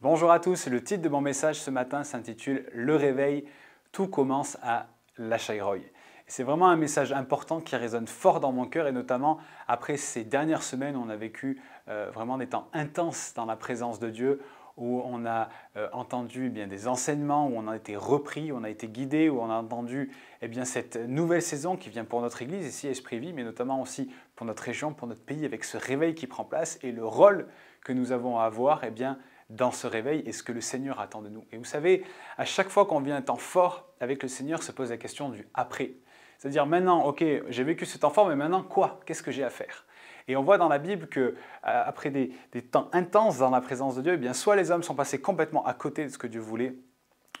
Bonjour à tous, le titre de mon message ce matin s'intitule Le réveil, tout commence à la Roy. C'est vraiment un message important qui résonne fort dans mon cœur et notamment après ces dernières semaines où on a vécu euh, vraiment des temps intenses dans la présence de Dieu, où on a euh, entendu eh bien, des enseignements, où on a été repris, on a été guidé, où on a entendu eh bien, cette nouvelle saison qui vient pour notre Église, ici Esprit Vie, mais notamment aussi pour notre région, pour notre pays, avec ce réveil qui prend place et le rôle que nous avons à avoir, eh bien, dans ce réveil et ce que le Seigneur attend de nous. Et vous savez, à chaque fois qu'on vit un temps fort avec le Seigneur, se pose la question du après. C'est-à-dire maintenant, ok, j'ai vécu ce temps fort, mais maintenant quoi Qu'est-ce que j'ai à faire et on voit dans la Bible que euh, après des, temps intenses dans la présence de Dieu, eh bien soit les hommes sont passés complètement à côté de ce que Dieu voulait,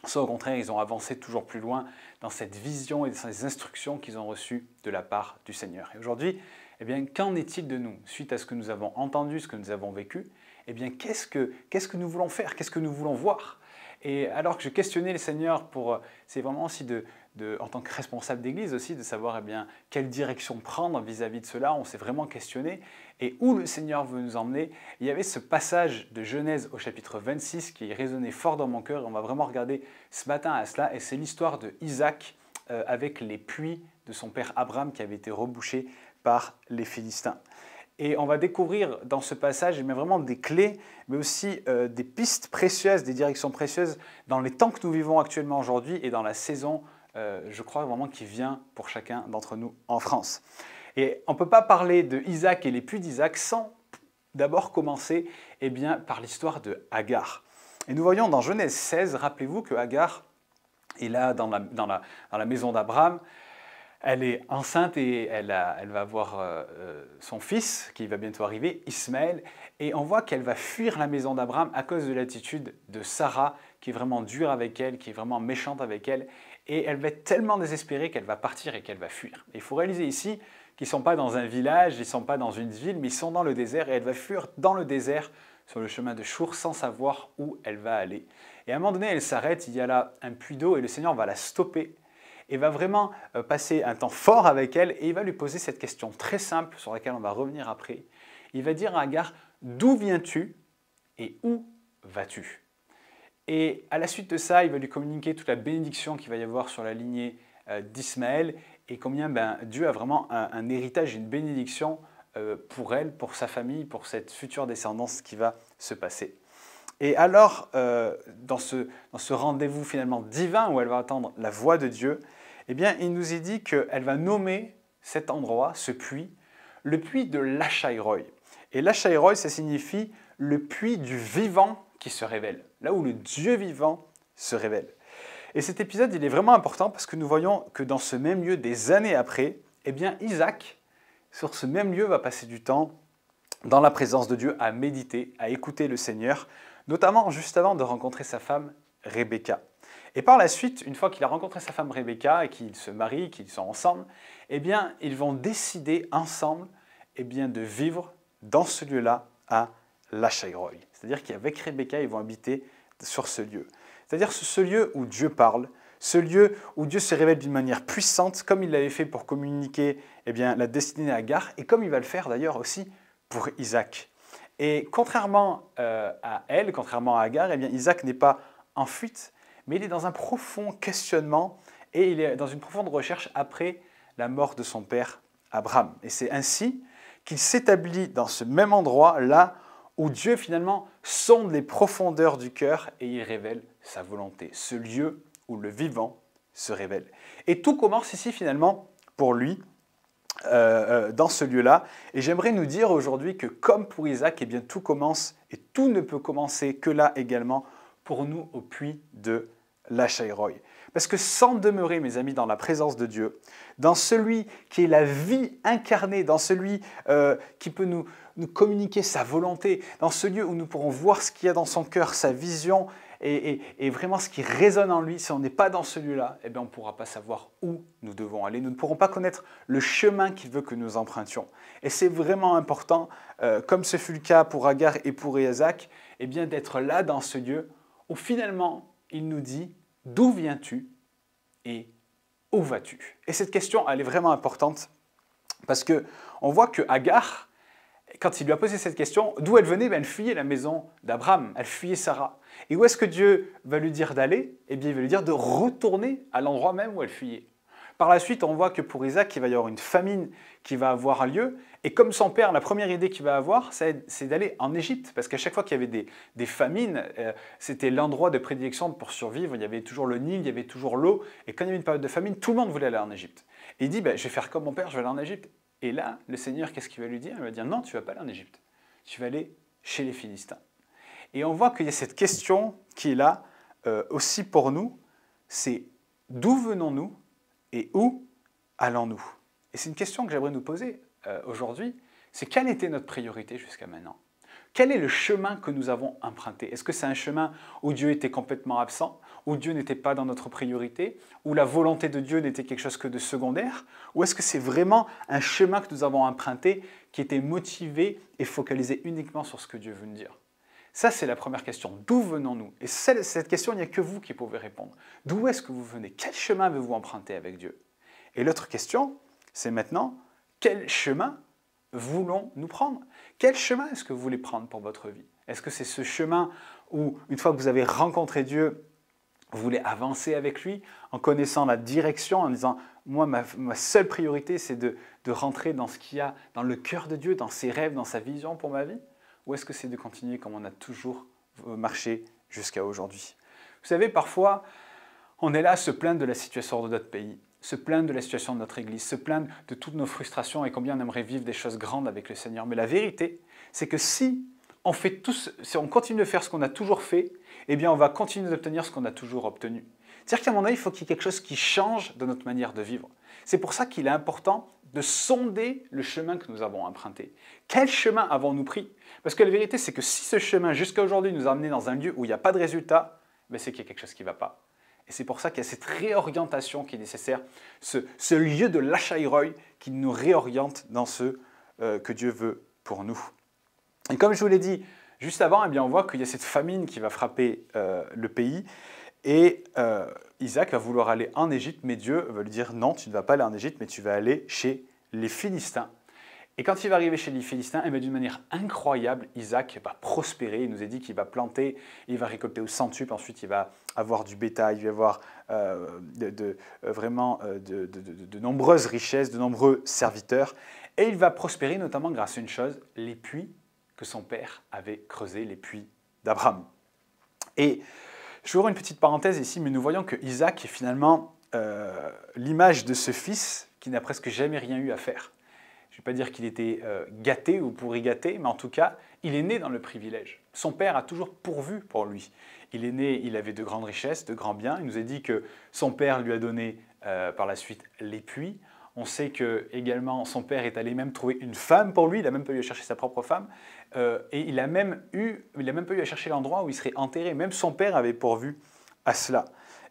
soit au contraire ils ont avancé toujours plus loin dans cette vision et dans ces instructions qu'ils ont reçues de la part du Seigneur. Et aujourd'hui, eh bien qu'en est-il de nous suite à ce que nous avons entendu, ce que nous avons vécu eh bien, qu'est-ce que, nous voulons faire Qu'est-ce que nous voulons voir Et alors que je questionnais le Seigneur, pour, euh, c'est vraiment aussi de, en tant que responsable d'église aussi, de savoir eh bien, quelle direction prendre vis-à-vis de cela. On s'est vraiment questionné et où le Seigneur veut nous emmener. Il y avait ce passage de Genèse au chapitre 26 qui résonnait fort dans mon cœur on va vraiment regarder ce matin à cela. Et c'est l'histoire de Isaac euh, avec les puits de son père Abraham qui avaient été rebouchés par les Philistins. Et on va découvrir dans ce passage vraiment des clés, mais aussi euh, des pistes précieuses, des directions précieuses dans les temps que nous vivons actuellement aujourd'hui et dans la saison, euh, je crois vraiment, qui vient pour chacun d'entre nous en France. Et on ne peut pas parler de Isaac et les puits d'Isaac sans d'abord commencer eh bien, par l'histoire de Hagar. Et nous voyons dans Genèse 16, rappelez-vous que Hagar est là dans la maison d'Abraham. Elle est enceinte et elle, va voir euh, euh, son fils qui va bientôt arriver, Ismaël, et on voit qu'elle va fuir la maison d'Abraham à cause de l'attitude de Sarah, qui est vraiment dure avec elle, qui est vraiment méchante avec elle, et elle va être tellement désespérée qu'elle va partir et qu'elle va fuir. il faut réaliser ici qu'ils ne sont pas dans un village, ils ne sont pas dans une ville, mais ils sont dans le désert, et elle va fuir dans le désert sur le chemin de Chour sans savoir où elle va aller. Et à un moment donné, elle s'arrête, il y a là un puits d'eau, et le Seigneur va la stopper et va vraiment euh, passer un temps fort avec elle et il va lui poser cette question très simple sur laquelle on va revenir après. Il va dire à Agar D'où viens-tu et où vas-tu Et à la suite de ça, il va lui communiquer toute la bénédiction qu'il va y avoir sur la lignée euh, d'Ismaël et combien ben, Dieu a vraiment un, héritage, une bénédiction euh, pour elle, pour sa famille, pour cette future descendance qui va se passer. Et alors, dans ce, dans ce rendez-vous finalement divin où elle va attendre la voix de Dieu, eh bien, il nous y dit qu'elle va nommer cet endroit, ce puits, le puits de l'Achaïroi. Et ça signifie le puits du vivant qui se révèle, là où le Dieu vivant se révèle. Et cet épisode, il est vraiment important parce que nous voyons que dans ce même lieu, des années après, eh bien, Isaac, sur ce même lieu, va passer du temps dans la présence de Dieu à méditer, à écouter le Seigneur, notamment juste avant de rencontrer sa femme Rebecca. Et par la suite, une fois qu'il a rencontré sa femme Rebecca et qu'ils se marient, qu'ils sont ensemble, eh bien, ils vont décider ensemble eh bien, de vivre dans ce lieu-là à Lachaïroy. C'est-à-dire qu'avec Rebecca, ils vont habiter sur ce lieu. C'est-à-dire ce lieu où Dieu parle, ce lieu où Dieu se révèle d'une manière puissante, comme il l'avait fait pour communiquer eh bien, la destinée à Agar, et comme il va le faire d'ailleurs aussi pour Isaac. Et contrairement euh, à elle, contrairement à Agar, eh bien, Isaac n'est pas en fuite, mais il est dans un profond questionnement et il est dans une profonde recherche après la mort de son père Abraham. Et c'est ainsi qu'il s'établit dans ce même endroit là où Dieu finalement sonde les profondeurs du cœur et il révèle sa volonté, ce lieu où le vivant se révèle. Et tout commence ici finalement pour lui, euh, euh, dans ce lieu-là. Et j'aimerais nous dire aujourd'hui que comme pour Isaac, et eh bien, tout commence et tout ne peut commencer que là également pour nous au puits de la Parce que sans demeurer, mes amis, dans la présence de Dieu, dans celui qui est la vie incarnée, dans celui euh, qui peut nous, communiquer sa volonté, dans ce lieu où nous pourrons voir ce qu'il y a dans son cœur, sa vision et, vraiment ce qui résonne en lui, si on n'est pas dans ce lieu-là, eh bien, on ne pourra pas savoir où nous devons aller. Nous ne pourrons pas connaître le chemin qu'il veut que nous empruntions. Et c'est vraiment important, euh, comme ce fut le cas pour Agar et pour Isaac, eh bien d'être là dans ce lieu où finalement il nous dit d'où viens-tu et où vas-tu Et cette question, elle est vraiment importante parce que on voit que Agar, quand il lui a posé cette question, d'où elle venait ben, Elle fuyait la maison d'Abraham, elle fuyait Sarah. Et où est-ce que Dieu va lui dire d'aller Eh bien, il va lui dire de retourner à l'endroit même où elle fuyait. Par la suite, on voit que pour Isaac, il va y avoir une famine qui va avoir lieu, et comme son père, la première idée qu'il va avoir, c'est d'aller en Égypte, parce qu'à chaque fois qu'il y avait des, famines, euh, c'était l'endroit de prédilection pour survivre. Il y avait toujours le Nil, il y avait toujours l'eau. Et quand il y avait une période de famine, tout le monde voulait aller en Égypte. Et il dit, ben, je vais faire comme mon père, je vais aller en Égypte. Et là, le Seigneur, qu'est-ce qu'il va lui dire Il va dire, non, tu ne vas pas aller en Égypte. Tu vas aller chez les Philistins. Et on voit qu'il y a cette question qui est là euh, aussi pour nous, c'est d'où venons-nous et où allons-nous Et c'est une question que j'aimerais nous poser euh, aujourd'hui, c'est quelle était notre priorité jusqu'à maintenant Quel est le chemin que nous avons emprunté Est-ce que c'est un chemin où Dieu était complètement absent, où Dieu n'était pas dans notre priorité, où la volonté de Dieu n'était quelque chose que de secondaire Ou est-ce que c'est vraiment un chemin que nous avons emprunté qui était motivé et focalisé uniquement sur ce que Dieu veut nous dire ça, c'est la première question. D'où venons-nous Et cette question, il n'y a que vous qui pouvez répondre. D'où est-ce que vous venez Quel chemin avez-vous emprunter avec Dieu Et l'autre question, c'est maintenant, quel chemin voulons-nous prendre Quel chemin est-ce que vous voulez prendre pour votre vie Est-ce que c'est ce chemin où, une fois que vous avez rencontré Dieu, vous voulez avancer avec lui en connaissant la direction, en disant, moi, ma, seule priorité, c'est de, de, rentrer dans ce qu'il y a, dans le cœur de Dieu, dans ses rêves, dans sa vision pour ma vie Ou est-ce que c'est de continuer comme on a toujours euh, marché jusqu'à aujourd'hui Vous savez, parfois, on est là à se plaindre de la situation de notre pays se plaindre de la situation de notre Église, se plaindre de toutes nos frustrations et combien on aimerait vivre des choses grandes avec le Seigneur. Mais la vérité, c'est que si on, fait si on continue de faire ce qu'on a toujours fait, eh bien on va continuer d'obtenir ce qu'on a toujours obtenu. C'est-à-dire qu'à mon avis, il faut qu'il y ait quelque chose qui change dans notre manière de vivre. C'est pour ça qu'il est important de sonder le chemin que nous avons emprunté. Quel chemin avons-nous pris Parce que la vérité, c'est que si ce chemin jusqu'à aujourd'hui nous a amenés dans un lieu où il n'y a pas de résultat, ben, c'est qu'il y a quelque chose qui ne va pas. Et c'est pour ça qu'il y a cette réorientation qui est nécessaire, ce, lieu de l'Achaïroi qui nous réoriente dans ce euh, que Dieu veut pour nous. Et comme je vous l'ai dit juste avant, eh bien, on voit qu'il y a cette famine qui va frapper euh, le pays. Et euh, Isaac va vouloir aller en Égypte, mais Dieu va lui dire non, tu ne vas pas aller en Égypte, mais tu vas aller chez les Philistins. Et quand il va arriver chez les Philistins, eh ben, d'une manière incroyable, Isaac va prospérer. Il nous a dit qu'il va planter, il va récolter au centuple, ensuite il va avoir du bétail, il va avoir euh, euh, vraiment euh, de, nombreuses richesses, de nombreux serviteurs. Et il va prospérer notamment grâce à une chose, les puits que son père avait creusés, les puits d'Abraham. Et je vous une petite parenthèse ici, mais nous voyons que Isaac est finalement l'image de ce fils qui n'a presque jamais rien eu à faire je ne vais pas dire qu'il était euh, gâté ou pourri gâté, mais en tout cas, il est né dans le privilège. Son père a toujours pourvu pour lui. Il est né, il avait de grandes richesses, de grands biens. Il nous a dit que son père lui a donné euh, par la suite les puits. On sait que également son père est allé même trouver une femme pour lui. Il a même pas eu à chercher sa propre femme. Euh, et il a même eu, il a même pas eu à chercher l'endroit où il serait enterré. Même son père avait pourvu à cela.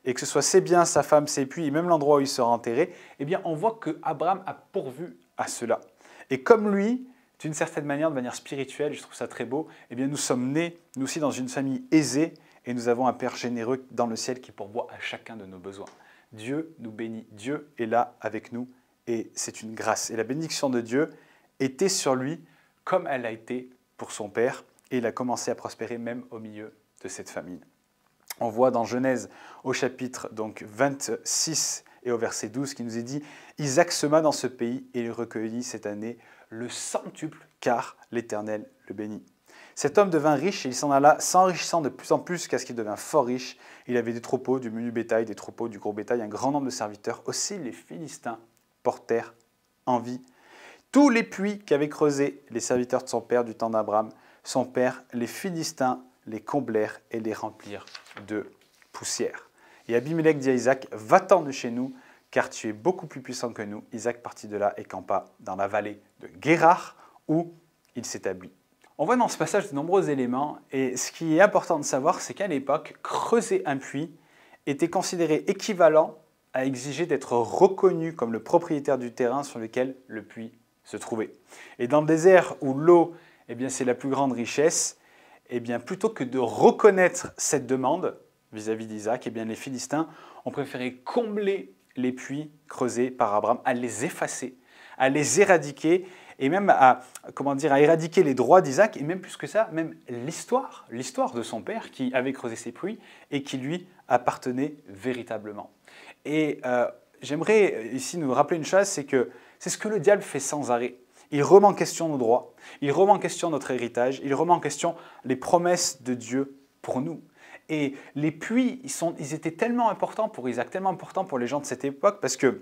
Et que ce soit ses biens, sa femme, ses puits, et même l'endroit où il sera enterré, eh bien, on voit que Abraham a pourvu à cela. Et comme lui, d'une certaine manière, de manière spirituelle, je trouve ça très beau, eh bien nous sommes nés, nous aussi, dans une famille aisée et nous avons un Père généreux dans le ciel qui pourvoit à chacun de nos besoins. Dieu nous bénit, Dieu est là avec nous et c'est une grâce. Et la bénédiction de Dieu était sur lui comme elle a été pour son Père et il a commencé à prospérer même au milieu de cette famine. On voit dans Genèse au chapitre donc 26 et au verset 12 qui nous est dit Isaac sema dans ce pays et il recueillit cette année le centuple, car l'Éternel le bénit. Cet homme devint riche et il s'en alla s'enrichissant de plus en plus qu'à ce qu'il devint fort riche. Il avait des troupeaux, du menu bétail, des troupeaux, du gros bétail, un grand nombre de serviteurs. Aussi les Philistins portèrent envie. Tous les puits qu'avaient creusés les serviteurs de son père du temps d'Abraham, son père, les Philistins les comblèrent et les remplirent de poussière. Et Abimelech dit à Isaac, va-t'en de chez nous, car tu es beaucoup plus puissant que nous. Isaac partit de là et campa dans la vallée de Guérard, où il s'établit. On voit dans ce passage de nombreux éléments, et ce qui est important de savoir, c'est qu'à l'époque, creuser un puits était considéré équivalent à exiger d'être reconnu comme le propriétaire du terrain sur lequel le puits se trouvait. Et dans le désert où l'eau, eh c'est la plus grande richesse, eh bien, plutôt que de reconnaître cette demande, vis-à-vis d'Isaac, eh bien les Philistins ont préféré combler les puits creusés par Abraham, à les effacer, à les éradiquer et même à comment dire à éradiquer les droits d'Isaac et même plus que ça, même l'histoire, l'histoire de son père qui avait creusé ces puits et qui lui appartenait véritablement. Et euh, j'aimerais ici nous rappeler une chose, c'est que c'est ce que le diable fait sans arrêt. Il remet en question nos droits, il remet en question notre héritage, il remet en question les promesses de Dieu pour nous. Et les puits, ils, étaient tellement importants pour Isaac, tellement importants pour les gens de cette époque, parce que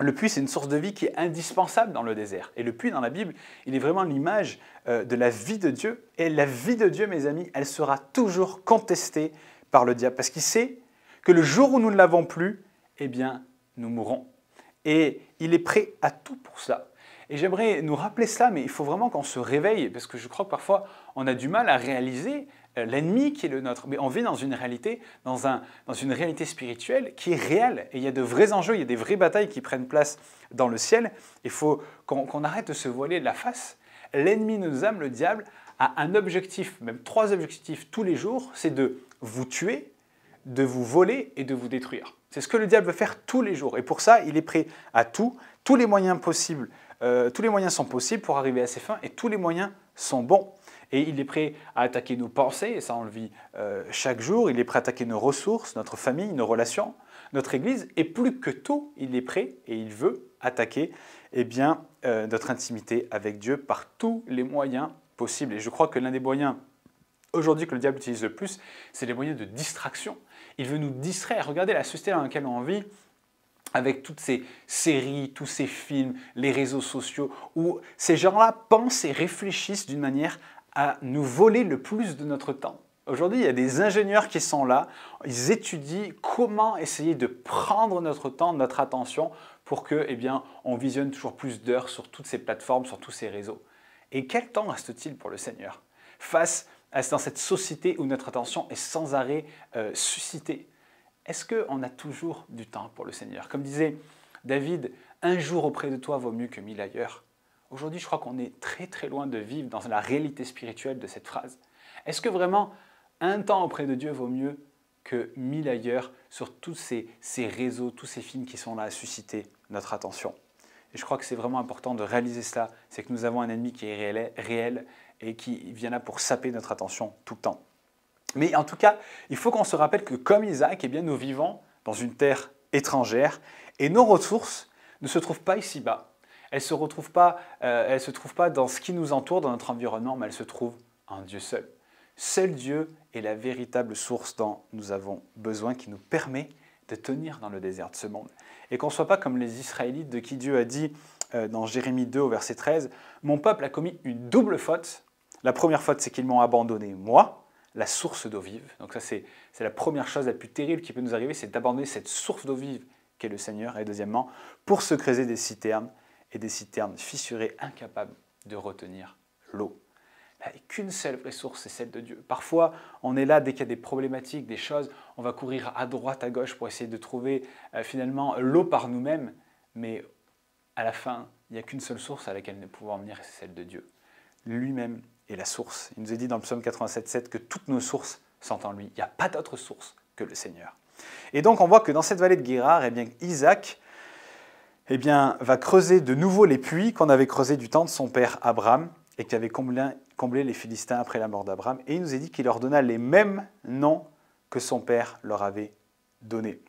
le puits, c'est une source de vie qui est indispensable dans le désert. Et le puits, dans la Bible, il est vraiment l'image euh, de la vie de Dieu. Et la vie de Dieu, mes amis, elle sera toujours contestée par le diable, parce qu'il sait que le jour où nous ne l'avons plus, eh bien, nous mourrons. Et il est prêt à tout pour cela. Et j'aimerais nous rappeler cela, mais il faut vraiment qu'on se réveille, parce que je crois que parfois on a du mal à réaliser euh, l'ennemi qui est le nôtre. Mais on vit dans une réalité, dans, une réalité spirituelle qui est réelle. Et il y a de vrais enjeux, il y a des vraies batailles qui prennent place dans le ciel. Il faut qu'on arrête de se voiler la face. L'ennemi nous nos âmes, le diable, a un objectif, même trois objectifs tous les jours, c'est de vous tuer, de vous voler et de vous détruire. C'est ce que le diable veut faire tous les jours. Et pour ça, il est prêt à tout. Tous les moyens possibles, euh, tous les moyens sont possibles pour arriver à ses fins et tous les moyens sont bons. Et il est prêt à attaquer nos pensées, et ça on le vit euh, chaque jour, il est prêt à attaquer nos ressources, notre famille, nos relations, notre Église, et plus que tout, il est prêt et il veut attaquer eh bien, euh, notre intimité avec Dieu par tous les moyens possibles. Et je crois que l'un des moyens aujourd'hui que le diable utilise le plus, c'est les moyens de distraction. Il veut nous distraire. Regardez la société dans laquelle on vit, avec toutes ces séries, tous ces films, les réseaux sociaux, où ces gens-là pensent et réfléchissent d'une manière à nous voler le plus de notre temps. Aujourd'hui, il y a des ingénieurs qui sont là, ils étudient comment essayer de prendre notre temps, notre attention, pour que, eh bien, on visionne toujours plus d'heures sur toutes ces plateformes, sur tous ces réseaux. Et quel temps reste-t-il pour le Seigneur face à dans cette société où notre attention est sans arrêt euh, suscitée Est-ce qu'on a toujours du temps pour le Seigneur Comme disait David, un jour auprès de toi vaut mieux que mille ailleurs. Aujourd'hui, je crois qu'on est très très loin de vivre dans la réalité spirituelle de cette phrase. Est-ce que vraiment un temps auprès de Dieu vaut mieux que mille ailleurs sur tous ces, réseaux, tous ces films qui sont là à susciter notre attention Et je crois que c'est vraiment important de réaliser cela, c'est que nous avons un ennemi qui est réel, et qui vient là pour saper notre attention tout le temps. Mais en tout cas, il faut qu'on se rappelle que comme Isaac, est eh bien, nous vivons dans une terre étrangère et nos ressources ne se trouvent pas ici-bas, elle se retrouve pas, euh, elle se trouve pas dans ce qui nous entoure, dans notre environnement, mais elle se trouve en Dieu seul. Seul Dieu est la véritable source dont nous avons besoin, qui nous permet de tenir dans le désert de ce monde. Et qu'on ne soit pas comme les Israélites de qui Dieu a dit euh, dans Jérémie 2 au verset 13, Mon peuple a commis une double faute. La première faute, c'est qu'ils m'ont abandonné, moi, la source d'eau vive. Donc ça, c'est la première chose la plus terrible qui peut nous arriver, c'est d'abandonner cette source d'eau vive qu'est le Seigneur. Et deuxièmement, pour se creuser des citernes et des citernes fissurées incapables de retenir l'eau. Il bah, a Qu'une seule ressource, c'est celle de Dieu. Parfois, on est là, dès qu'il y a des problématiques, des choses, on va courir à droite, à gauche pour essayer de trouver euh, finalement l'eau par nous-mêmes, mais à la fin, il n'y a qu'une seule source à laquelle nous pouvons venir, c'est celle de Dieu. Lui-même est la source. Il nous est dit dans le psaume 87.7 que toutes nos sources sont en lui. Il n'y a pas d'autre source que le Seigneur. Et donc on voit que dans cette vallée de Guérard, eh bien, Isaac eh va creuser de nouveau les puits qu'on avait creusés du temps de son père Abraham et qui avait comblé, les Philistins après la mort d'Abraham. Et il nous est dit qu'il leur donna les mêmes noms que son père leur avait donnés.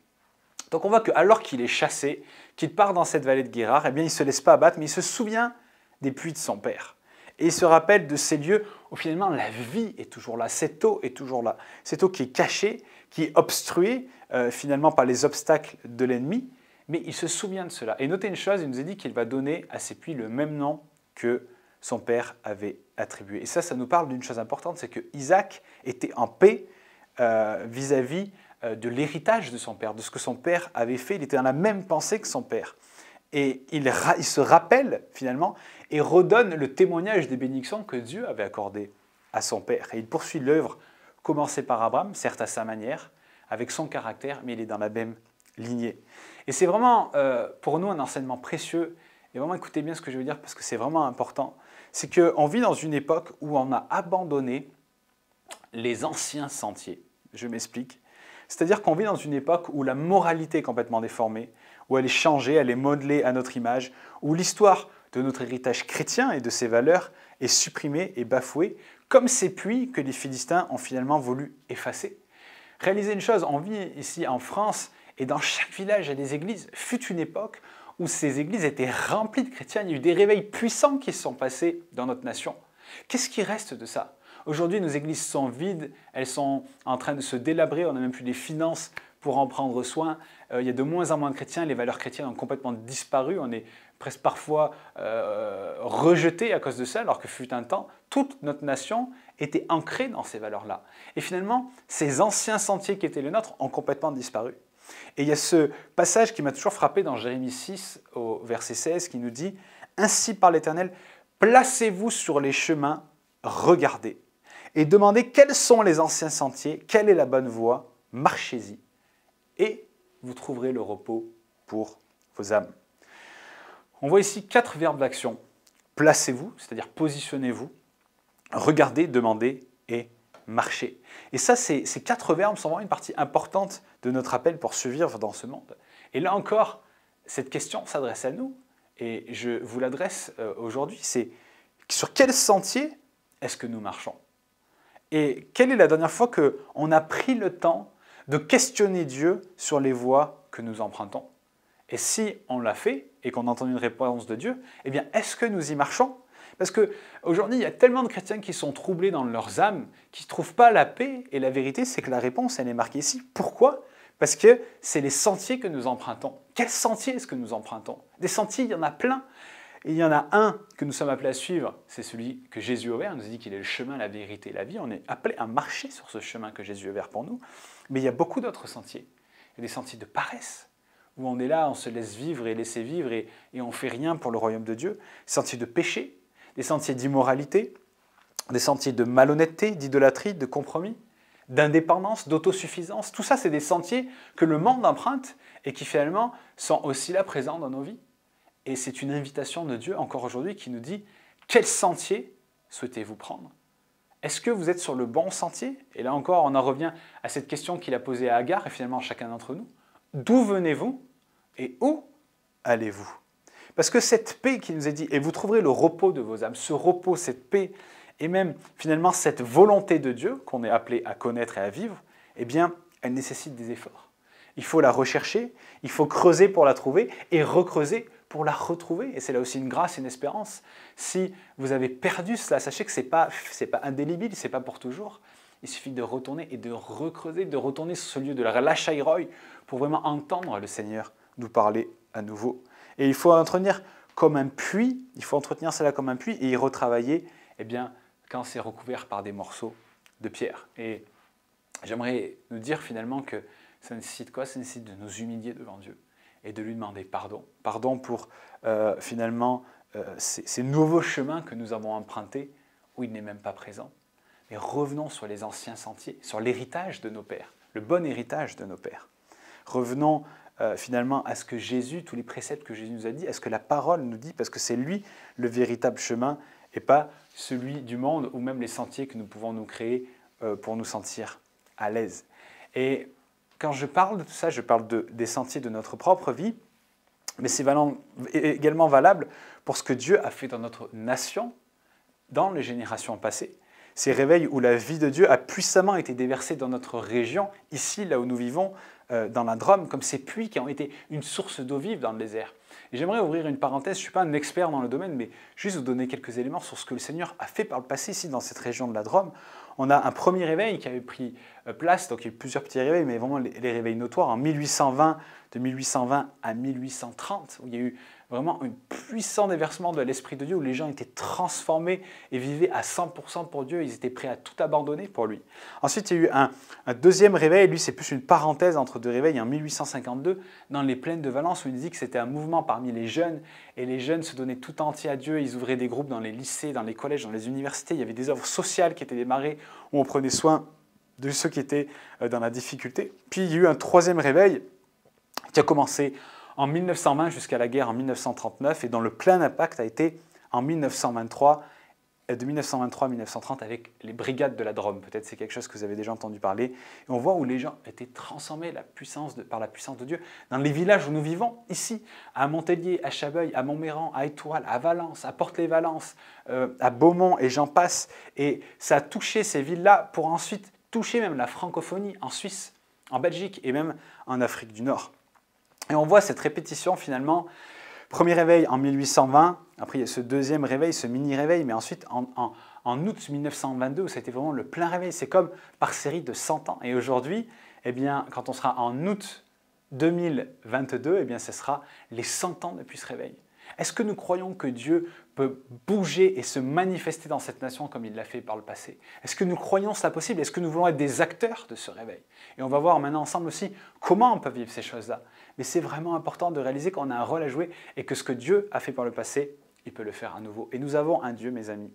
Donc on voit que alors qu'il est chassé, qu'il part dans cette vallée de Guérard, eh bien, il ne se laisse pas abattre, mais il se souvient des puits de son père. Et il se rappelle de ces lieux où finalement la vie est toujours là, cette eau est toujours là, cette eau qui est cachée, qui est obstruée euh, finalement par les obstacles de l'ennemi, mais il se souvient de cela. Et notez une chose, il nous a dit qu'il va donner à ses puits le même nom que son père avait attribué. Et ça, ça nous parle d'une chose importante, c'est que Isaac était en paix euh, vis-à-vis euh, de l'héritage de son père, de ce que son père avait fait. Il était dans la même pensée que son père. Et il, il se rappelle finalement et redonne le témoignage des bénédictions que Dieu avait accordées à son père. Et il poursuit l'œuvre commencée par Abraham, certes à sa manière, avec son caractère, mais il est dans la même lignée. Et c'est vraiment euh, pour nous un enseignement précieux. Et vraiment écoutez bien ce que je veux dire parce que c'est vraiment important. C'est qu'on vit dans une époque où on a abandonné les anciens sentiers. Je m'explique. C'est-à-dire qu'on vit dans une époque où la moralité est complètement déformée, où elle est changée, elle est modelée à notre image, où l'histoire de notre héritage chrétien et de ses valeurs est supprimée et bafouée, comme ces puits que les Philistins ont finalement voulu effacer. Réaliser une chose, on vit ici en France et dans chaque village, il y a des églises. Fut une époque où ces églises étaient remplies de chrétiens. Il y a eu des réveils puissants qui se sont passés dans notre nation. Qu'est-ce qui reste de ça Aujourd'hui, nos églises sont vides, elles sont en train de se délabrer, on n'a même plus les finances pour en prendre soin. Euh, il y a de moins en moins de chrétiens, les valeurs chrétiennes ont complètement disparu, on est presque parfois euh, rejeté à cause de ça, alors que fut un temps, toute notre nation était ancrée dans ces valeurs-là. Et finalement, ces anciens sentiers qui étaient les nôtres ont complètement disparu. Et il y a ce passage qui m'a toujours frappé dans Jérémie 6 au verset 16 qui nous dit Ainsi par l'Éternel, placez-vous sur les chemins, regardez et demandez quels sont les anciens sentiers, quelle est la bonne voie, marchez-y et vous trouverez le repos pour vos âmes. On voit ici quatre verbes d'action. Placez-vous, c'est-à-dire positionnez-vous, regardez, demandez et marcher. Et ça, ces, quatre verbes sont vraiment une partie importante de notre appel pour survivre dans ce monde. Et là encore, cette question s'adresse à nous, et je vous l'adresse euh, aujourd'hui, c'est sur quel sentier est-ce que nous marchons Et quelle est la dernière fois qu'on a pris le temps de questionner Dieu sur les voies que nous empruntons Et si on l'a fait et qu'on a entendu une réponse de Dieu, eh bien, est-ce que nous y marchons parce qu'aujourd'hui, il y a tellement de chrétiens qui sont troublés dans leurs âmes, qui ne trouvent pas la paix, et la vérité, c'est que la réponse, elle est marquée ici. Pourquoi Parce que c'est les sentiers que nous empruntons. Quels sentiers est-ce que nous empruntons Des sentiers, il y en a plein. Et il y en a un que nous sommes appelés à suivre, c'est celui que Jésus a ouvert. Il nous dit qu'il est le chemin, la vérité, la vie. On est appelé à marcher sur ce chemin que Jésus a ouvert pour nous. Mais il y a beaucoup d'autres sentiers. Il y a des sentiers de paresse, où on est là, on se laisse vivre et laisser vivre, et, et on ne fait rien pour le royaume de Dieu. Sentiers de péché, des sentiers d'immoralité, des sentiers de malhonnêteté, d'idolâtrie, de compromis, d'indépendance, d'autosuffisance. Tout ça, c'est des sentiers que le monde emprunte et qui finalement sont aussi là présents dans nos vies. Et c'est une invitation de Dieu encore aujourd'hui qui nous dit quel sentier souhaitez-vous prendre Est-ce que vous êtes sur le bon sentier Et là encore, on en revient à cette question qu'il a posée à Agar et finalement à chacun d'entre nous. D'où venez-vous et où allez-vous parce que cette paix qui nous est dit, et vous trouverez le repos de vos âmes, ce repos, cette paix, et même finalement cette volonté de Dieu qu'on est appelé à connaître et à vivre, eh bien, elle nécessite des efforts. Il faut la rechercher, il faut creuser pour la trouver et recreuser pour la retrouver. Et c'est là aussi une grâce, une espérance. Si vous avez perdu cela, sachez que ce n'est pas, pas indélébile, ce n'est pas pour toujours. Il suffit de retourner et de recreuser, de retourner sur ce lieu de la Roy pour vraiment entendre le Seigneur nous parler à nouveau et il faut entretenir comme un puits, il faut entretenir cela comme un puits et y retravailler eh bien, quand c'est recouvert par des morceaux de pierre. Et j'aimerais nous dire finalement que ça nécessite quoi Ça nécessite de nous humilier devant Dieu et de lui demander pardon. Pardon pour euh, finalement euh, ces, ces, nouveaux chemins que nous avons empruntés où il n'est même pas présent. Mais revenons sur les anciens sentiers, sur l'héritage de nos pères, le bon héritage de nos pères. Revenons euh, finalement à ce que Jésus, tous les préceptes que Jésus nous a dit, à ce que la parole nous dit, parce que c'est lui le véritable chemin et pas celui du monde ou même les sentiers que nous pouvons nous créer euh, pour nous sentir à l'aise. Et quand je parle de tout ça, je parle des sentiers de notre propre vie, mais c'est également valable pour ce que Dieu a fait dans notre nation, dans les générations passées. Ces réveils où la vie de Dieu a puissamment été déversée dans notre région, ici, là où nous vivons, euh, dans la Drôme, comme ces puits qui ont été une source d'eau vive dans le désert. j'aimerais ouvrir une parenthèse, je ne suis pas un expert dans le domaine, mais juste vous donner quelques éléments sur ce que le Seigneur a fait par le passé ici dans cette région de la Drôme. On a un premier réveil qui avait pris euh, place, donc il y a eu plusieurs petits réveils, mais vraiment les réveils notoires en 1820, de 1820 à 1830, où il y a eu vraiment un puissant déversement de l'Esprit de Dieu où les gens étaient transformés et vivaient à 100% pour Dieu. Ils étaient prêts à tout abandonner pour lui. Ensuite, il y a eu un, deuxième réveil. Lui, c'est plus une parenthèse entre deux réveils. En 1852, dans les plaines de Valence, où il dit que c'était un mouvement parmi les jeunes. Et les jeunes se donnaient tout entier à Dieu. Ils ouvraient des groupes dans les lycées, dans les collèges, dans les universités. Il y avait des œuvres sociales qui étaient démarrées où on prenait soin de ceux qui étaient euh, dans la difficulté. Puis il y a eu un troisième réveil qui a commencé en 1920 jusqu'à la guerre en 1939 et dont le plein impact a été en 1923 euh, de 1923 à 1930 avec les brigades de la Drôme. Peut-être c'est quelque chose que vous avez déjà entendu parler. on voit où les gens étaient transformés par la puissance de Dieu. Dans les villages où nous vivons, ici, à Montpellier, à Chabeuil, à Montméran, à Étoile, à Valence, à Porte-les-Valences, euh, à Beaumont et j'en passe. Et ça a touché ces villes-là pour ensuite toucher même la francophonie en Suisse, en Belgique et même en Afrique du Nord. Et on voit cette répétition finalement. Premier réveil en 1820, après il y a ce deuxième réveil, ce mini-réveil, mais ensuite en, en, en, août 1922, été vraiment le plein réveil. C'est comme par série de 100 ans. Et aujourd'hui, eh bien, quand on sera en août 2022, eh bien, ce sera les 100 ans depuis ce réveil. Est-ce que nous croyons que Dieu bouger et se manifester dans cette nation comme il l'a fait par le passé Est-ce que nous croyons cela possible Est-ce que nous voulons être des acteurs de ce réveil Et on va voir maintenant ensemble aussi comment on peut vivre ces choses-là. Mais c'est vraiment important de réaliser qu'on a un rôle à jouer et que ce que Dieu a fait par le passé, il peut le faire à nouveau. Et nous avons un Dieu, mes amis,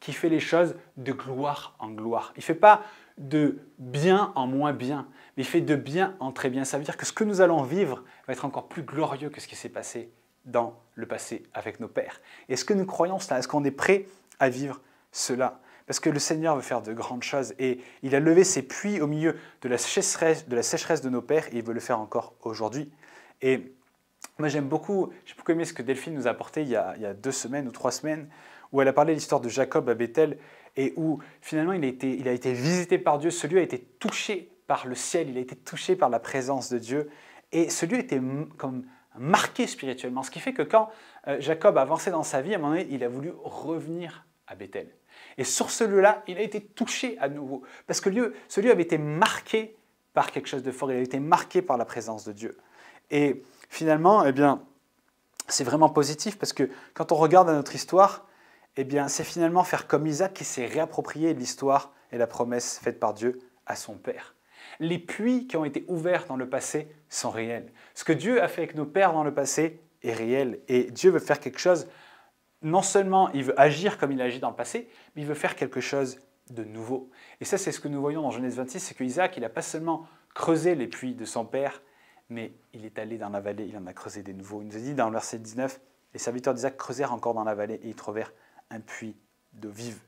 qui fait les choses de gloire en gloire. Il ne fait pas de bien en moins bien, mais il fait de bien en très bien. Ça veut dire que ce que nous allons vivre va être encore plus glorieux que ce qui s'est passé dans le passé avec nos pères. Est-ce que nous croyons cela Est-ce qu'on est prêt à vivre cela Parce que le Seigneur veut faire de grandes choses et il a levé ses puits au milieu de la sécheresse de, la sécheresse de nos pères et il veut le faire encore aujourd'hui. Et moi j'aime beaucoup, j'ai beaucoup aimé ce que Delphine nous a apporté il y a, deux semaines ou trois semaines, où elle a parlé de l'histoire de Jacob à Bethel et où finalement il a, été, il a été visité par Dieu, ce lieu a été touché par le ciel, il a été touché par la présence de Dieu et ce lieu était comme marqué spirituellement. Ce qui fait que quand euh, Jacob a avancé dans sa vie, à un moment donné, il a voulu revenir à Bethel. Et sur ce lieu-là, il a été touché à nouveau, parce que ce lieu avait été marqué par quelque chose de fort, il avait été marqué par la présence de Dieu. Et finalement, eh bien, c'est vraiment positif, parce que quand on regarde à notre histoire, eh bien, c'est finalement faire comme Isaac qui s'est réapproprié l'histoire et la promesse faite par Dieu à son père. Les puits qui ont été ouverts dans le passé sont réels. Ce que Dieu a fait avec nos pères dans le passé est réel. Et Dieu veut faire quelque chose, non seulement il veut agir comme il a agi dans le passé, mais il veut faire quelque chose de nouveau. Et ça, c'est ce que nous voyons dans Genèse 26, c'est qu'Isaac, Isaac, il n'a pas seulement creusé les puits de son père, mais il est allé dans la vallée, il en a creusé des nouveaux. Il nous a dit dans le verset 19, les serviteurs d'Isaac creusèrent encore dans la vallée et ils trouvèrent un puits d'eau vive.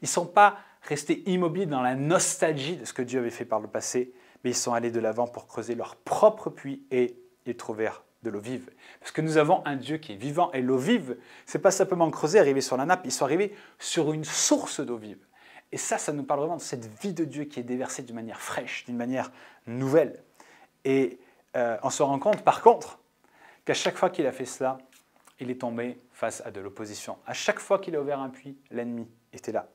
Ils ne sont pas restés immobiles dans la nostalgie de ce que Dieu avait fait par le passé, mais ils sont allés de l'avant pour creuser leur propre puits et ils trouvèrent de l'eau vive. Parce que nous avons un Dieu qui est vivant et l'eau vive, c'est pas simplement creuser, arriver sur la nappe, ils sont arrivés sur une source d'eau vive. Et ça, ça nous parle vraiment de cette vie de Dieu qui est déversée d'une manière fraîche, d'une manière nouvelle. Et euh, on se rend compte, par contre, qu'à chaque fois qu'il a fait cela, il est tombé face à de l'opposition. À chaque fois qu'il a ouvert un puits, l'ennemi était là.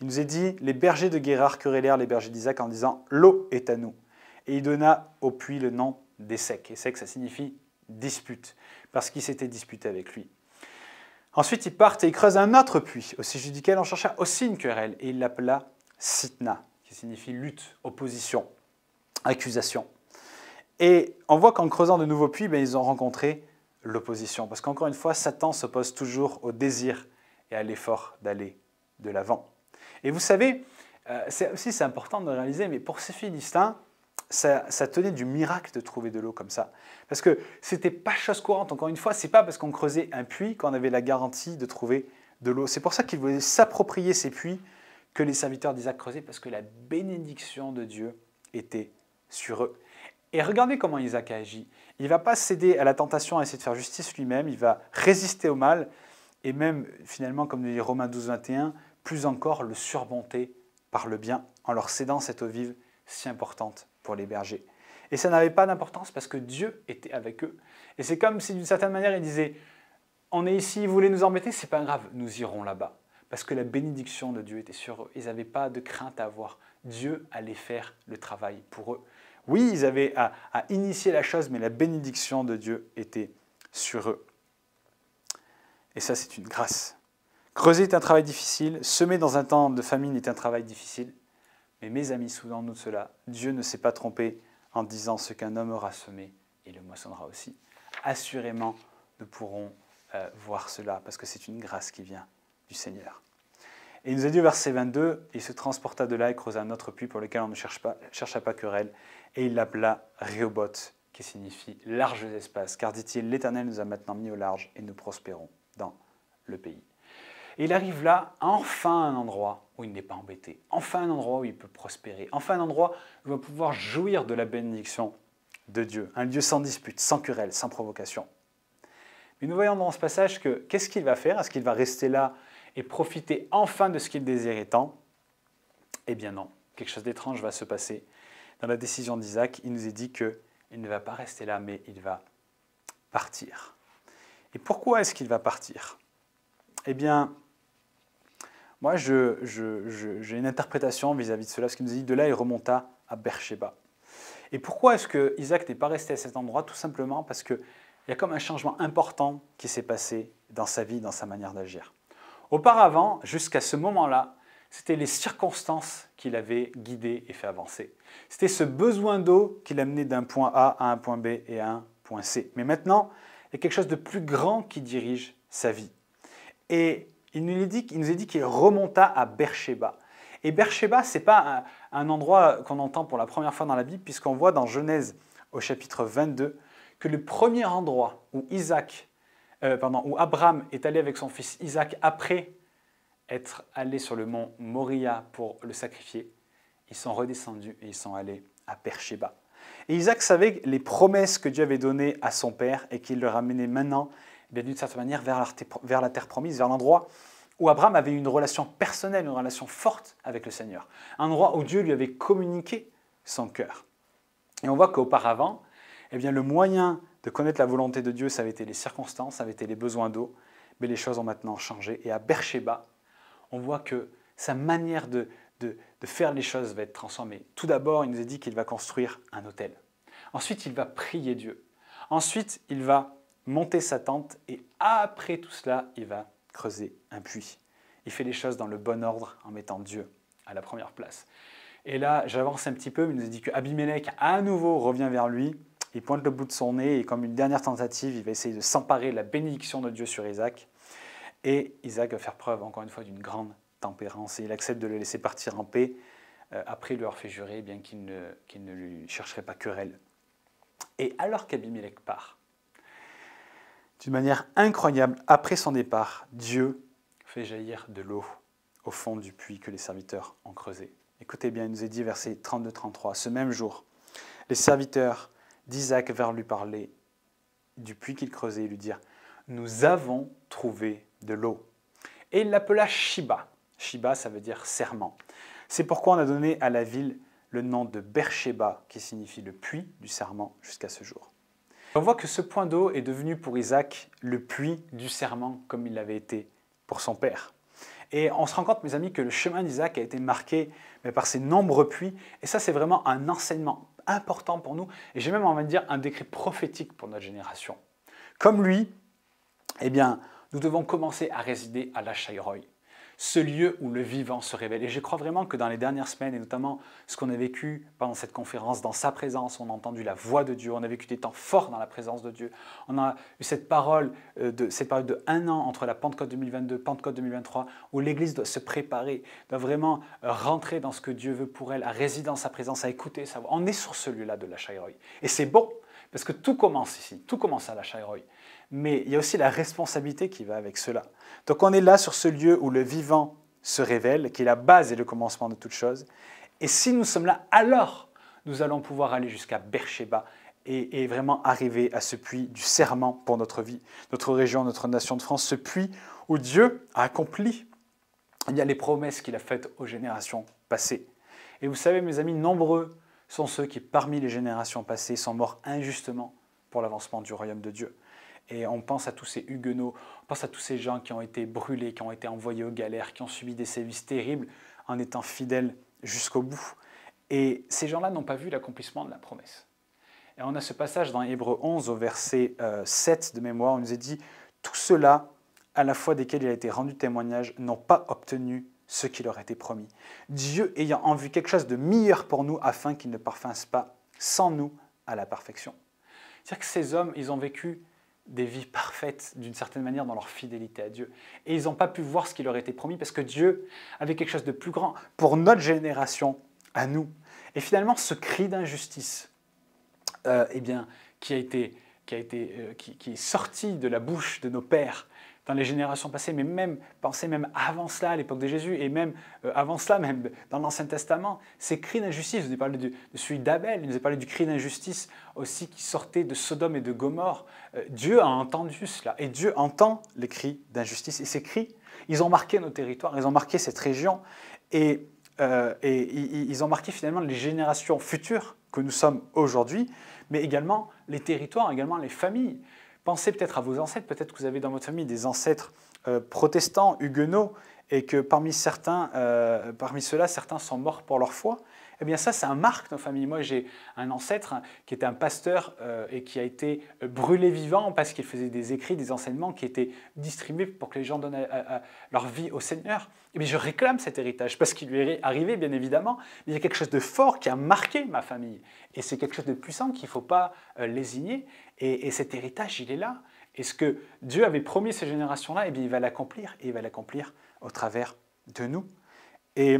Il nous est dit Les bergers de Guérard querellèrent les bergers d'Isaac en disant L'eau est à nous. Et il donna au puits le nom d'Essec. Essec, ça signifie dispute, parce qu'il s'étaient disputé avec lui. Ensuite, ils partent et ils creusent un autre puits, aussi sujet duquel on chercha aussi une querelle, et il l'appela Sitna, qui signifie lutte, opposition, accusation. Et on voit qu'en creusant de nouveaux puits, ben, ils ont rencontré l'opposition, parce qu'encore une fois, Satan s'oppose toujours au désir et à l'effort d'aller de l'avant. Et vous savez, euh, aussi c'est important de réaliser, mais pour ces philistins, ça, tenait du miracle de trouver de l'eau comme ça. Parce que c'était pas chose courante, encore une fois, c'est pas parce qu'on creusait un puits qu'on avait la garantie de trouver de l'eau. C'est pour ça qu'ils voulaient s'approprier ces puits que les serviteurs d'Isaac creusaient, parce que la bénédiction de Dieu était sur eux. Et regardez comment Isaac a agi. Il ne va pas céder à la tentation à essayer de faire justice lui-même, il va résister au mal, et même finalement, comme le dit Romains 12, 21, plus encore le surmonter par le bien en leur cédant cette eau vive si importante pour les bergers. Et ça n'avait pas d'importance parce que Dieu était avec eux. Et c'est comme si d'une certaine manière il disait On est ici, vous voulez nous embêter, c'est pas grave, nous irons là-bas. Parce que la bénédiction de Dieu était sur eux. Ils n'avaient pas de crainte à avoir. Dieu allait faire le travail pour eux. Oui, ils avaient à, à initier la chose, mais la bénédiction de Dieu était sur eux. Et ça, c'est une grâce. Creuser est un travail difficile, semer dans un temps de famine est un travail difficile. Mais mes amis, souvenons-nous de cela, Dieu ne s'est pas trompé en disant ce qu'un homme aura semé, il le moissonnera aussi. Assurément, nous pourrons euh, voir cela parce que c'est une grâce qui vient du Seigneur. Et il nous a dit au verset 22, il se transporta de là et creusa un autre puits pour lequel on ne cherche pas, chercha pas querelle, et il l'appela Rehoboth, qui signifie large espace », car dit-il, l'Éternel nous a maintenant mis au large et nous prospérons dans le pays. Et il arrive là, enfin un endroit où il n'est pas embêté, enfin un endroit où il peut prospérer, enfin un endroit où il va pouvoir jouir de la bénédiction de Dieu, un lieu sans dispute, sans querelle, sans provocation. Mais nous voyons dans ce passage que qu'est-ce qu'il va faire Est-ce qu'il va rester là et profiter enfin de ce qu'il désirait tant Eh bien non, quelque chose d'étrange va se passer. Dans la décision d'Isaac, il nous est dit que il ne va pas rester là, mais il va partir. Et pourquoi est-ce qu'il va partir Eh bien, moi, j'ai une interprétation vis-à-vis de cela, Ce qu'il nous dit de là, il remonta à Bercheba. Et pourquoi est-ce que Isaac n'est pas resté à cet endroit Tout simplement parce qu'il y a comme un changement important qui s'est passé dans sa vie, dans sa manière d'agir. Auparavant, jusqu'à ce moment-là, c'était les circonstances qui l'avaient guidé et fait avancer. C'était ce besoin d'eau qui l'amenait d'un point A à un point B et à un point C. Mais maintenant, il y a quelque chose de plus grand qui dirige sa vie. Et il nous, dit, dit qu'il remonta à Beersheba. Et Beersheba, ce n'est pas un, endroit qu'on entend pour la première fois dans la Bible, puisqu'on voit dans Genèse au chapitre 22 que le premier endroit où Isaac, euh, où Abraham est allé avec son fils Isaac après être allé sur le mont Moria pour le sacrifier, ils sont redescendus et ils sont allés à Beersheba. Et Isaac savait les promesses que Dieu avait données à son père et qu'il leur amenait maintenant bien d'une certaine manière vers la, terre promise, vers l'endroit où Abraham avait une relation personnelle, une relation forte avec le Seigneur, un endroit où Dieu lui avait communiqué son cœur. Et on voit qu'auparavant, eh bien, le moyen de connaître la volonté de Dieu, ça avait été les circonstances, ça avait été les besoins d'eau, mais les choses ont maintenant changé. Et à Bercheba, on voit que sa manière de, faire les choses va être transformée. Tout d'abord, il nous est dit qu'il va construire un hôtel. Ensuite, il va prier Dieu. Ensuite, il va monter sa tente et après tout cela, il va creuser un puits. Il fait les choses dans le bon ordre en mettant Dieu à la première place. Et là, j'avance un petit peu, mais il nous dit que à nouveau revient vers lui, il pointe le bout de son nez et comme une dernière tentative, il va essayer de s'emparer de la bénédiction de Dieu sur Isaac. Et Isaac va faire preuve encore une fois d'une grande tempérance et il accepte de le laisser partir en paix Après, euh, après lui a fait jurer bien qu'il ne, qu'il ne lui chercherait pas querelle. Et alors qu'Abimelech part, d'une manière incroyable, après son départ, Dieu fait jaillir de l'eau au fond du puits que les serviteurs ont creusé. Écoutez bien, il nous est dit, verset 32-33, ce même jour, les serviteurs d'Isaac vinrent lui parler du puits qu'il creusait et lui dire, nous avons trouvé de l'eau. Et il l'appela Shiba. Shiba, ça veut dire serment. C'est pourquoi on a donné à la ville le nom de Bercheba, qui signifie le puits du serment jusqu'à ce jour. On voit que ce point d'eau est devenu pour Isaac le puits du serment comme il l'avait été pour son père. Et on se rend compte, mes amis, que le chemin d'Isaac a été marqué par ses nombreux puits. Et ça, c'est vraiment un enseignement important pour nous. Et j'ai même envie de dire un décret prophétique pour notre génération. Comme lui, eh bien, nous devons commencer à résider à la ce lieu où le vivant se révèle. Et je crois vraiment que dans les dernières semaines, et notamment ce qu'on a vécu pendant cette conférence, dans sa présence, on a entendu la voix de Dieu, on a vécu des temps forts dans la présence de Dieu, on a eu cette parole, euh, de, cette période de un an entre la Pentecôte 2022, Pentecôte 2023, où l'Église doit se préparer, doit vraiment euh, rentrer dans ce que Dieu veut pour elle, à résider dans sa présence, à écouter sa voix. On est sur ce lieu-là de la Chairoï. Et c'est bon, parce que tout commence ici, tout commence à la Chairoï. Mais il y a aussi la responsabilité qui va avec cela. Donc on est là sur ce lieu où le vivant se révèle, qui est la base et le commencement de toute chose. Et si nous sommes là, alors nous allons pouvoir aller jusqu'à Beersheba et, vraiment arriver à ce puits du serment pour notre vie, notre région, notre nation de France, ce puits où Dieu a accompli il y a les promesses qu'il a faites aux générations passées. Et vous savez, mes amis, nombreux sont ceux qui, parmi les générations passées, sont morts injustement pour l'avancement du royaume de Dieu. Et on pense à tous ces huguenots, on pense à tous ces gens qui ont été brûlés, qui ont été envoyés aux galères, qui ont subi des sévices terribles en étant fidèles jusqu'au bout. Et ces gens-là n'ont pas vu l'accomplissement de la promesse. Et on a ce passage dans Hébreu 11 au verset 7 euh, de mémoire, on nous est dit, tous ceux-là, à la fois desquels il a été rendu témoignage, n'ont pas obtenu ce qui leur était promis. Dieu ayant en vue quelque chose de meilleur pour nous afin qu'ils ne parfasse pas sans nous à la perfection. C'est-à-dire que ces hommes, ils ont vécu des vies parfaites d'une certaine manière dans leur fidélité à Dieu. Et ils n'ont pas pu voir ce qui leur était promis parce que Dieu avait quelque chose de plus grand pour notre génération, à nous. Et finalement, ce cri d'injustice, euh, eh bien, qui a été, euh, qui, qui est sorti de la bouche de nos pères dans les générations passées, mais même, pensez même avant cela, à l'époque de Jésus, et même euh, avant cela, même dans l'Ancien Testament, ces cris d'injustice, vous ai parlé de, celui d'Abel, je nous ai parlé du cri d'injustice aussi qui sortait de Sodome et de Gomorre. Euh, Dieu a entendu cela, et Dieu entend les cris d'injustice. Et ces cris, ils ont marqué nos territoires, ils ont marqué cette région, et, euh, et ils ont marqué finalement les générations futures que nous sommes aujourd'hui, mais également les territoires, également les familles. Pensez peut-être à vos ancêtres, peut-être que vous avez dans votre famille des ancêtres euh, protestants, huguenots, et que parmi, certains, euh, parmi ceux-là, certains sont morts pour leur foi. Eh bien ça, c'est un marque dans famille. Moi, j'ai un ancêtre qui était un pasteur euh, et qui a été brûlé vivant parce qu'il faisait des écrits, des enseignements qui étaient distribués pour que les gens donnent leur vie au Seigneur. Eh bien, je réclame cet héritage parce qu'il lui est arrivé, bien évidemment. Il y a quelque chose de fort qui a marqué ma famille. Et c'est quelque chose de puissant qu'il ne faut pas euh, lésigner. Et, cet héritage, il est là. Et ce que Dieu avait promis à ces générations-là, eh bien, il va l'accomplir. Et il va l'accomplir au travers de nous. Et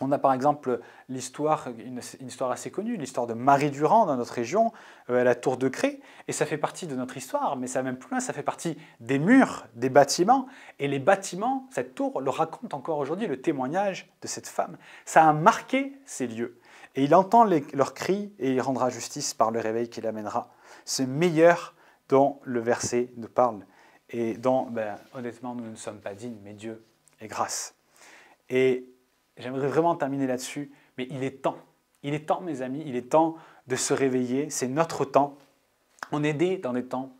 on a par exemple l'histoire, une, histoire assez connue, l'histoire de Marie Durand dans notre région, euh, à la Tour de Cré, et ça fait partie de notre histoire, mais ça va même plus loin, ça fait partie des murs, des bâtiments, et les bâtiments, cette tour le raconte encore aujourd'hui, le témoignage de cette femme. Ça a marqué ces lieux, et il entend leurs cris, et il rendra justice par le réveil qu'il amènera. C'est meilleur dont le verset nous parle et dont, ben, honnêtement, nous ne sommes pas dignes, mais Dieu est grâce. Et j'aimerais vraiment terminer là-dessus, mais il est temps. Il est temps, mes amis, il est temps de se réveiller. C'est notre temps. On est né dans des temps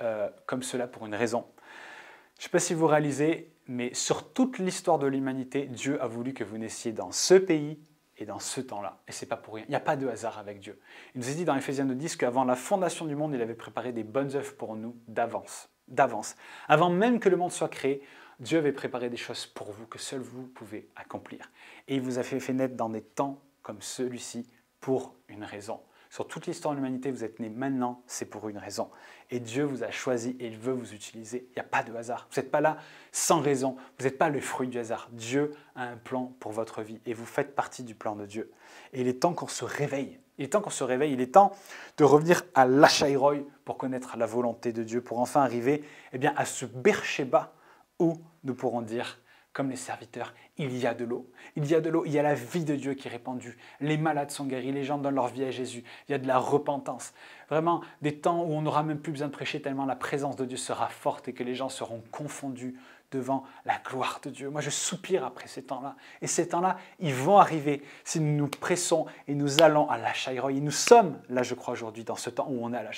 euh, comme cela pour une raison. Je ne sais pas si vous réalisez, mais sur toute l'histoire de l'humanité, Dieu a voulu que vous naissiez dans ce pays, et dans ce temps-là. Et c'est pas pour rien. Il n'y a pas de hasard avec Dieu. Il nous a dit dans Ephésiens 10 qu'avant la fondation du monde, il avait préparé des bonnes œuvres pour nous d'avance. D'avance. Avant même que le monde soit créé, Dieu avait préparé des choses pour vous que seuls vous pouvez accomplir. Et il vous a fait naître dans des temps comme celui-ci pour une raison. Sur toute l'histoire de l'humanité, vous êtes né maintenant, c'est pour une raison. Et Dieu vous a choisi et il veut vous utiliser. Il n'y a pas de hasard. Vous n'êtes pas là sans raison. Vous n'êtes pas le fruit du hasard. Dieu a un plan pour votre vie et vous faites partie du plan de Dieu. Et il est temps qu'on se réveille. Il est temps qu'on se réveille. Il est temps de revenir à l'Achairoi pour connaître la volonté de Dieu, pour enfin arriver eh bien, à ce Bercheba où nous pourrons dire comme les serviteurs, il y a de l'eau. Il y a de l'eau, il y a la vie de Dieu qui est répandue. Les malades sont guéris, les gens donnent leur vie à Jésus. Il y a de la repentance. Vraiment, des temps où on n'aura même plus besoin de prêcher tellement la présence de Dieu sera forte et que les gens seront confondus devant la gloire de Dieu. Moi, je soupire après ces temps-là. Et ces temps-là, ils vont arriver si nous nous pressons et nous allons à la nous sommes, là, je crois, aujourd'hui, dans ce temps où on est à la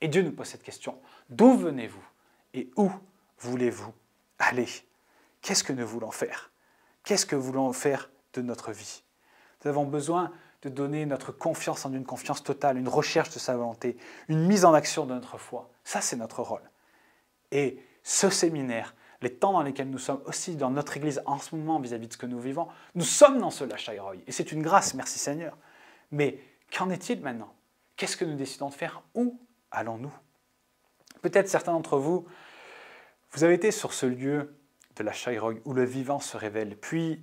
Et Dieu nous pose cette question. D'où venez-vous et où voulez-vous aller Qu'est-ce que nous voulons faire Qu'est-ce que nous voulons faire de notre vie Nous avons besoin de donner notre confiance en une confiance totale, une recherche de sa volonté, une mise en action de notre foi. Ça, c'est notre rôle. Et ce séminaire, les temps dans lesquels nous sommes aussi dans notre Église en ce moment vis-à-vis de ce que nous vivons, nous sommes dans ce lâche Et c'est une grâce, merci Seigneur. Mais qu'en est-il maintenant Qu'est-ce que nous décidons de faire Où allons-nous Peut-être certains d'entre vous, vous avez été sur ce lieu de la Shairog, où le vivant se révèle. Puis,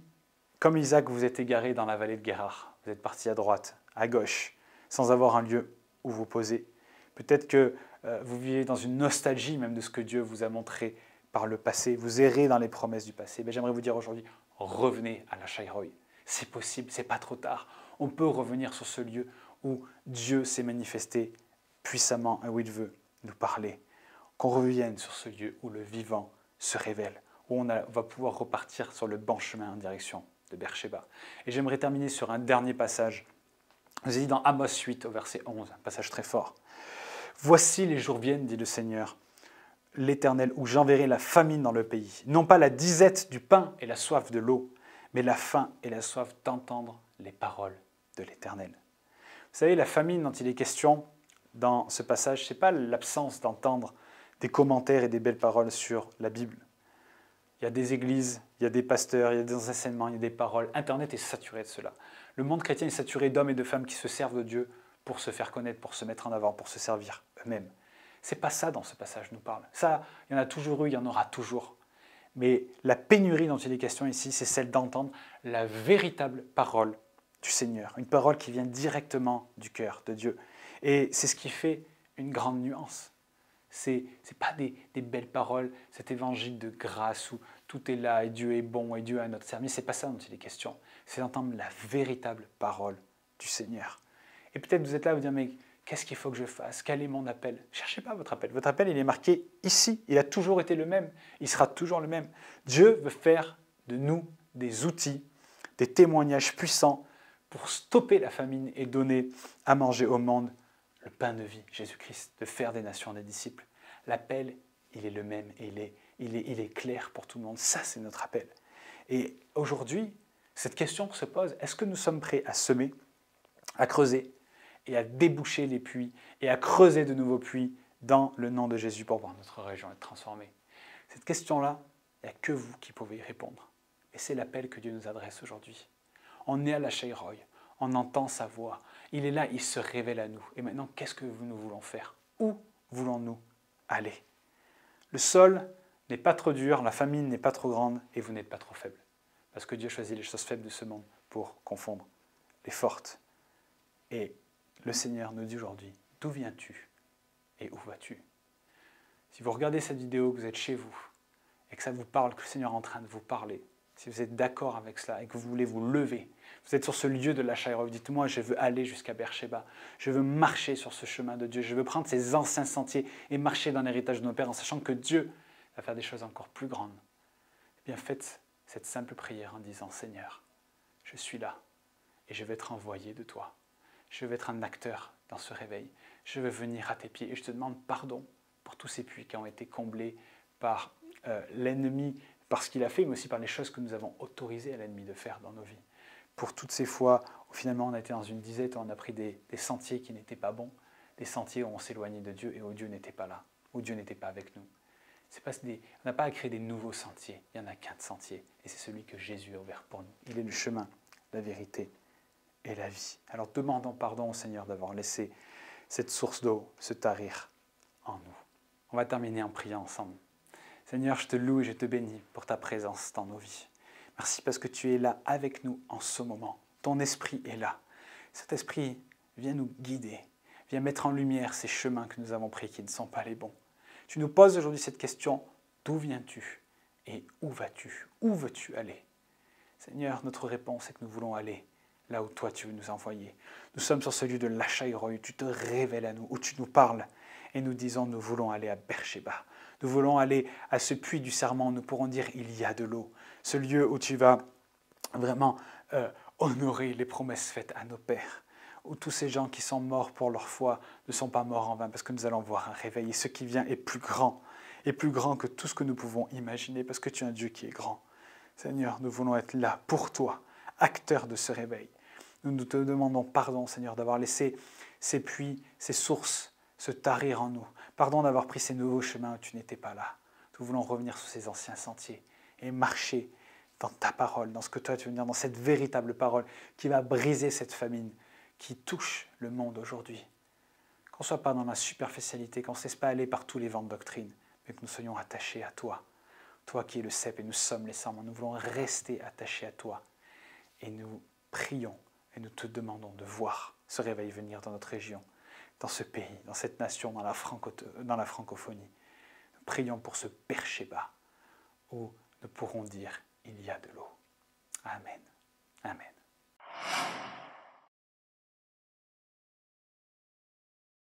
comme Isaac, vous êtes égaré dans la vallée de Gérard, Vous êtes parti à droite, à gauche, sans avoir un lieu où vous poser. Peut-être que euh, vous vivez dans une nostalgie même de ce que Dieu vous a montré par le passé. Vous errez dans les promesses du passé. Mais j'aimerais vous dire aujourd'hui, revenez à la Shairoi. C'est possible, c'est pas trop tard. On peut revenir sur ce lieu où Dieu s'est manifesté puissamment et ah où il veut nous parler. Qu'on revienne sur ce lieu où le vivant se révèle où on, va pouvoir repartir sur le bon chemin en direction de Beersheba. Et j'aimerais terminer sur un dernier passage. Vous dit dans Amos 8 au verset 11, un passage très fort. Voici les jours viennent, dit le Seigneur, l'Éternel, où j'enverrai la famine dans le pays, non pas la disette du pain et la soif de l'eau, mais la faim et la soif d'entendre les paroles de l'Éternel. Vous savez, la famine dont il est question dans ce passage, ce n'est pas l'absence d'entendre des commentaires et des belles paroles sur la Bible. Il y a des églises, il y a des pasteurs, il y a des enseignements, il y a des paroles. Internet est saturé de cela. Le monde chrétien est saturé d'hommes et de femmes qui se servent de Dieu pour se faire connaître, pour se mettre en avant, pour se servir eux-mêmes. C'est pas ça dans ce passage nous parle. Ça, il y en a toujours eu, il y en aura toujours. Mais la pénurie dont il est question ici, c'est celle d'entendre la véritable parole du Seigneur, une parole qui vient directement du cœur de Dieu. Et c'est ce qui fait une grande nuance. Ce n'est pas des, belles paroles, cet évangile de grâce où tout est là et Dieu est bon et Dieu a notre service. n'est pas ça dont il est question. C'est d'entendre la véritable parole du Seigneur. Et peut-être vous êtes là et vous dire, mais qu'est-ce qu'il faut que je fasse Quel est mon appel Cherchez pas votre appel. Votre appel, il est marqué ici. Il a toujours été le même. Il sera toujours le même. Dieu veut faire de nous des outils, des témoignages puissants pour stopper la famine et donner à manger au monde le pain de vie, Jésus-Christ, de faire des nations des disciples. L'appel, il est le même et il est, il est, il est clair pour tout le monde. Ça, c'est notre appel. Et aujourd'hui, cette question se pose, est-ce que nous sommes prêts à semer, à creuser et à déboucher les puits et à creuser de nouveaux puits dans le nom de Jésus pour voir notre région être transformée Cette question-là, il n'y a que vous qui pouvez y répondre. Et c'est l'appel que Dieu nous adresse aujourd'hui. On est à la Chairoy, on entend sa voix il est là, il se révèle à nous. Et maintenant, qu'est-ce que nous voulons faire Où voulons-nous aller Le sol n'est pas trop dur, la famine n'est pas trop grande et vous n'êtes pas trop faible. Parce que Dieu choisit les choses faibles de ce monde pour confondre les fortes. Et le Seigneur nous dit aujourd'hui, d'où viens-tu et où vas-tu Si vous regardez cette vidéo, que vous êtes chez vous, et que ça vous parle, que le Seigneur est en train de vous parler, si vous êtes d'accord avec cela et que vous voulez vous lever vous êtes sur ce lieu de la Shairov, dites-moi, je veux aller jusqu'à Beersheba, je veux marcher sur ce chemin de Dieu, je veux prendre ces anciens sentiers et marcher dans l'héritage de nos pères en sachant que Dieu va faire des choses encore plus grandes. Eh bien, faites cette simple prière en disant Seigneur, je suis là et je vais être envoyé de toi. Je vais être un acteur dans ce réveil. Je veux venir à tes pieds et je te demande pardon pour tous ces puits qui ont été comblés par euh, l'ennemi, par ce qu'il a fait, mais aussi par les choses que nous avons autorisées à l'ennemi de faire dans nos vies pour toutes ces fois où finalement on a été dans une disette, on a pris des, sentiers qui n'étaient pas bons, des sentiers où on s'éloignait de Dieu et où Dieu n'était pas là, où Dieu n'était pas avec nous. Pas on n'a pas à créer des nouveaux sentiers, il n'y en a qu'un de sentier, et c'est celui que Jésus a ouvert pour nous. Il est le chemin, la vérité et la vie. Alors demandons pardon au Seigneur d'avoir laissé cette source d'eau se tarir en nous. On va terminer en priant ensemble. Seigneur, je te loue et je te bénis pour ta présence dans nos vies. Merci parce que tu es là avec nous en ce moment. Ton esprit est là. Cet esprit vient nous guider, vient mettre en lumière ces chemins que nous avons pris qui ne sont pas les bons. Tu nous poses aujourd'hui cette question, d'où viens-tu et où vas-tu Où veux-tu aller Seigneur, notre réponse est que nous voulons aller là où toi tu veux nous envoyer. Nous sommes sur ce lieu de l'achat Tu te révèles à nous, où tu nous parles et nous disons nous voulons aller à Beersheba. Nous voulons aller à ce puits du serment. Nous pourrons dire il y a de l'eau. Ce lieu où tu vas vraiment euh, honorer les promesses faites à nos pères. Où tous ces gens qui sont morts pour leur foi ne sont pas morts en vain parce que nous allons voir un réveil. Et ce qui vient est plus grand. Est plus grand que tout ce que nous pouvons imaginer parce que tu es un Dieu qui est grand. Seigneur, nous voulons être là pour toi, acteur de ce réveil. Nous, nous te demandons pardon, Seigneur, d'avoir laissé ces puits, ces sources se tarir en nous. Pardon d'avoir pris ces nouveaux chemins où tu n'étais pas là. Nous voulons revenir sur ces anciens sentiers et marcher dans ta parole, dans ce que toi tu veux dire, dans cette véritable parole qui va briser cette famine qui touche le monde aujourd'hui. Qu'on ne soit pas dans la superficialité, qu'on ne cesse pas aller par tous les vents de doctrine, mais que nous soyons attachés à toi. Toi qui es le cep et nous sommes les serments, nous voulons rester attachés à toi. Et nous prions et nous te demandons de voir ce réveil venir dans notre région dans ce pays, dans cette nation, dans la, francophonie. Nous prions pour ce bas, où nous pourrons dire il y a de l'eau. Amen. Amen.